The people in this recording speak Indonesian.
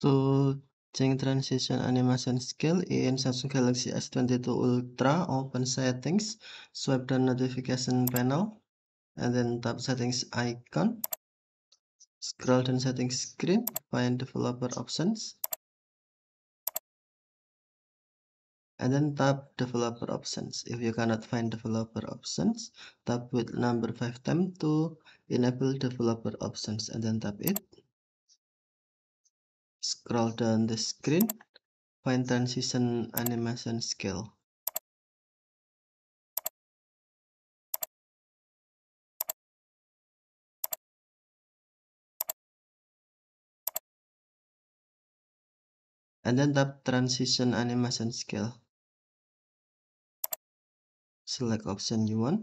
to change transition animation scale in Samsung Galaxy S22 Ultra open settings swipe down notification panel and then tap settings icon scroll down settings screen find developer options and then tap developer options if you cannot find developer options tap with number 5 time to enable developer options and then tap it scroll down the screen find transition animation scale and then tap transition animation scale select option you want